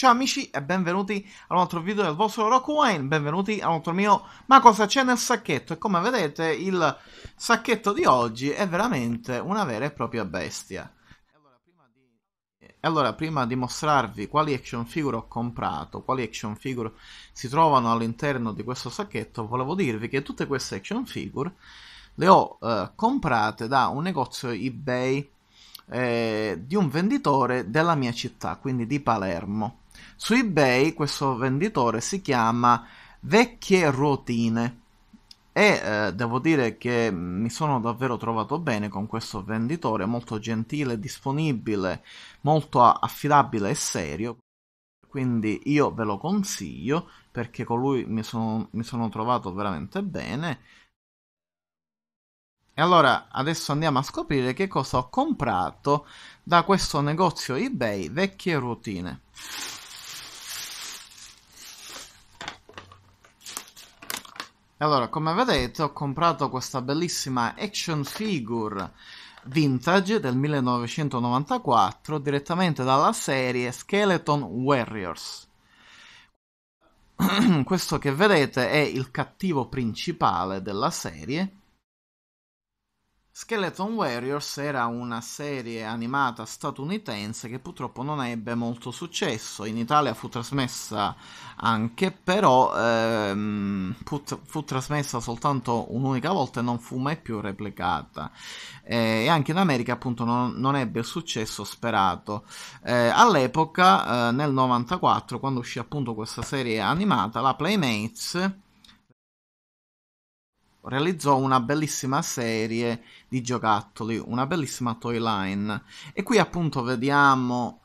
Ciao amici e benvenuti ad un altro video del vostro Rockwine, benvenuti ad un altro mio Ma cosa c'è nel sacchetto? E come vedete il sacchetto di oggi è veramente una vera e propria bestia. E allora prima di mostrarvi quali action figure ho comprato, quali action figure si trovano all'interno di questo sacchetto, volevo dirvi che tutte queste action figure le ho eh, comprate da un negozio eBay eh, di un venditore della mia città, quindi di Palermo su eBay questo venditore si chiama Vecchie Ruotine e eh, devo dire che mi sono davvero trovato bene con questo venditore, molto gentile, disponibile, molto affidabile e serio. Quindi io ve lo consiglio perché con lui mi sono, mi sono trovato veramente bene. E allora adesso andiamo a scoprire che cosa ho comprato da questo negozio eBay vecchie routine. Allora, come vedete, ho comprato questa bellissima action figure vintage del 1994 direttamente dalla serie Skeleton Warriors. Questo che vedete è il cattivo principale della serie Skeleton Warriors era una serie animata statunitense che purtroppo non ebbe molto successo, in Italia fu trasmessa anche, però ehm, fu, fu, trasmessa soltanto un'unica volta e non fu mai più replicata. Eh, e anche in America appunto non, non ebbe il successo sperato. Eh, all'epoca, eh, nel 94, quando uscì appunto questa serie animata, la Playmates realizzò una bellissima serie di giocattoli, una bellissima toy line. E qui appunto vediamo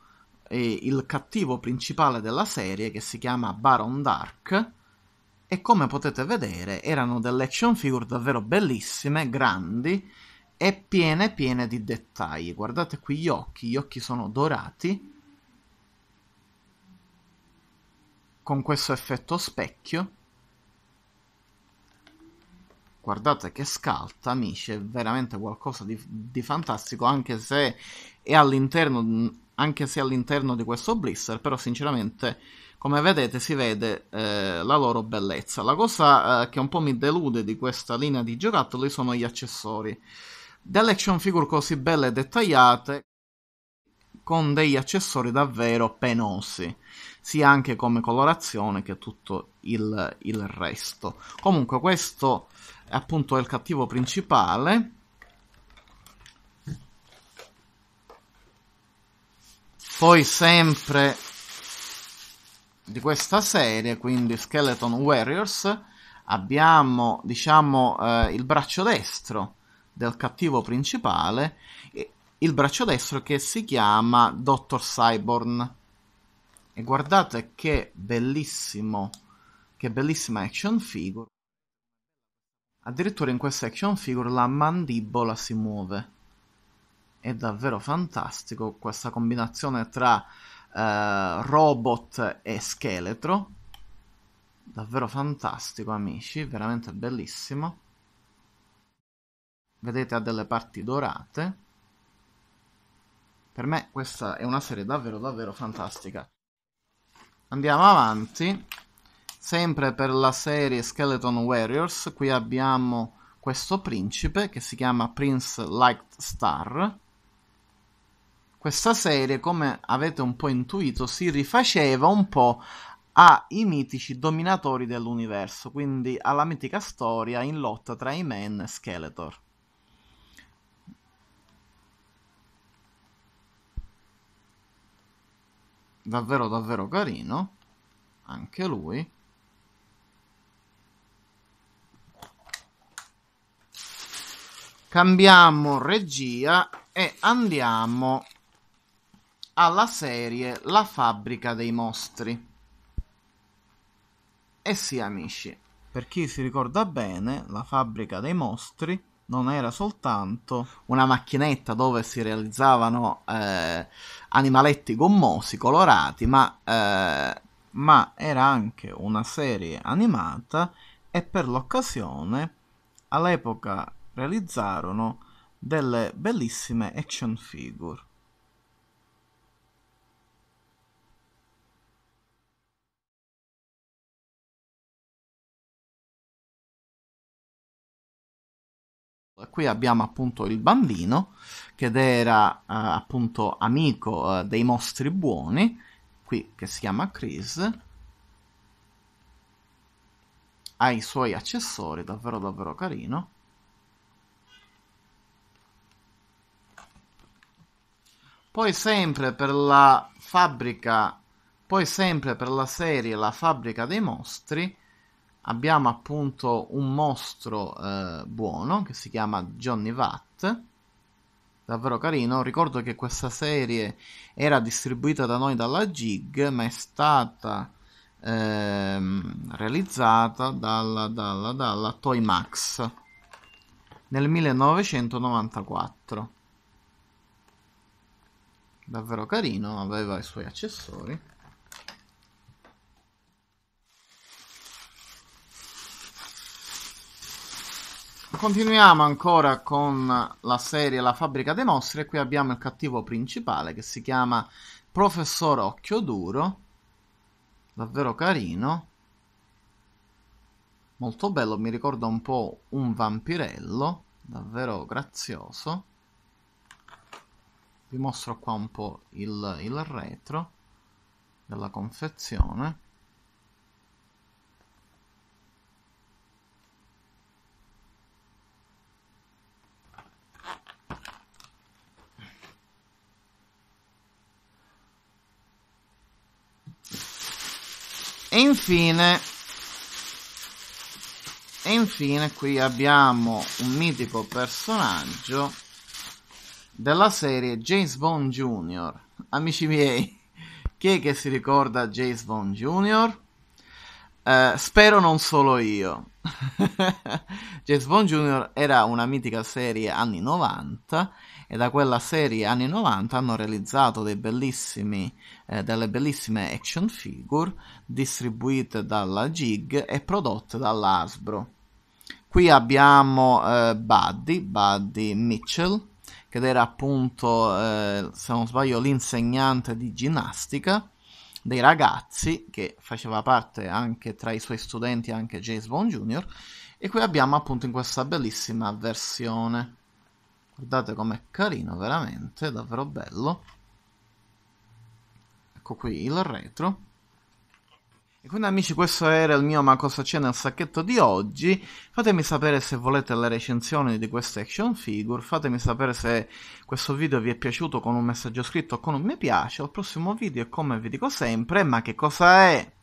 eh, il cattivo principale della serie che si chiama Baron Dark. E come potete vedere erano delle action figure davvero bellissime, grandi e piene piene di dettagli. Guardate qui gli occhi, gli occhi sono dorati con questo effetto specchio guardate che scalta amici è veramente qualcosa di, di fantastico anche se è all'interno anche se all'interno di questo blister però sinceramente come vedete si vede eh, la loro bellezza la cosa eh, che un po' mi delude di questa linea di giocattoli sono gli accessori delle action figure così belle e dettagliate con degli accessori davvero penosi, sia anche come colorazione che tutto il, il resto. Comunque questo è appunto il cattivo principale. Poi sempre di questa serie, quindi Skeleton Warriors, abbiamo diciamo eh, il braccio destro del cattivo principale il braccio destro che si chiama Dr. Cyborg. E guardate che bellissimo, che bellissima action figure. Addirittura in questa action figure la mandibola si muove. È davvero fantastico questa combinazione tra eh, robot e scheletro. Davvero fantastico amici, veramente bellissimo. Vedete ha delle parti dorate per me questa è una serie davvero davvero fantastica. Andiamo avanti. Sempre per la serie Skeleton Warriors, qui abbiamo questo principe che si chiama Prince Light Star. Questa serie, come avete un po' intuito, si rifaceva un po' ai mitici dominatori dell'universo, quindi alla mitica storia in lotta tra i men e Skeletor. davvero davvero carino anche lui cambiamo regia e andiamo alla serie La fabbrica dei mostri e sì amici per chi si ricorda bene La fabbrica dei mostri non era soltanto una macchinetta dove si realizzavano eh, animaletti gommosi, colorati, ma, eh, ma, era anche una serie animata e per l'occasione all'epoca realizzarono delle bellissime action figure. Qui abbiamo appunto il bambino che era eh, appunto amico eh, dei mostri buoni, qui che si chiama Chris, ha i suoi accessori, davvero davvero carino. Poi sempre per la fabbrica, poi sempre per la serie La fabbrica dei mostri, abbiamo appunto un mostro eh, buono che si chiama Johnny Vatt davvero carino ricordo che questa serie era distribuita da noi dalla Gig ma è stata ehm, realizzata dalla, dalla, dalla Toy Max nel 1994 davvero carino aveva i suoi accessori Continuiamo ancora con la serie La fabbrica dei mostri e qui abbiamo il cattivo principale che si chiama Professor Occhio Duro, davvero carino, molto bello, mi ricorda un po' un vampirello, davvero grazioso. Vi mostro qua un po' il, il retro della confezione. E infine, e infine qui abbiamo un mitico personaggio della serie James Bond Jr. Amici miei, chi è che si ricorda James Bond Jr.? Eh, spero non solo io. James Bond Jr. era una mitica serie anni 90 e da quella serie anni 90 hanno realizzato dei bellissimi eh, delle bellissime action figure distribuite dalla Gig e prodotte dall'Asbro. Qui abbiamo eh, Buddy, Buddy Mitchell, che era appunto, eh, se non sbaglio, l'insegnante di ginnastica dei ragazzi, che faceva parte anche tra i suoi studenti anche James Bond Jr., e qui abbiamo appunto in questa bellissima versione. Guardate com'è carino, veramente, davvero bello ecco qui il retro e quindi amici questo era il mio ma cosa c'è nel sacchetto di oggi fatemi sapere se volete le recensioni di queste action figure fatemi sapere se questo video vi è piaciuto con un messaggio scritto o con un mi piace al prossimo video e come vi dico sempre ma che cosa è?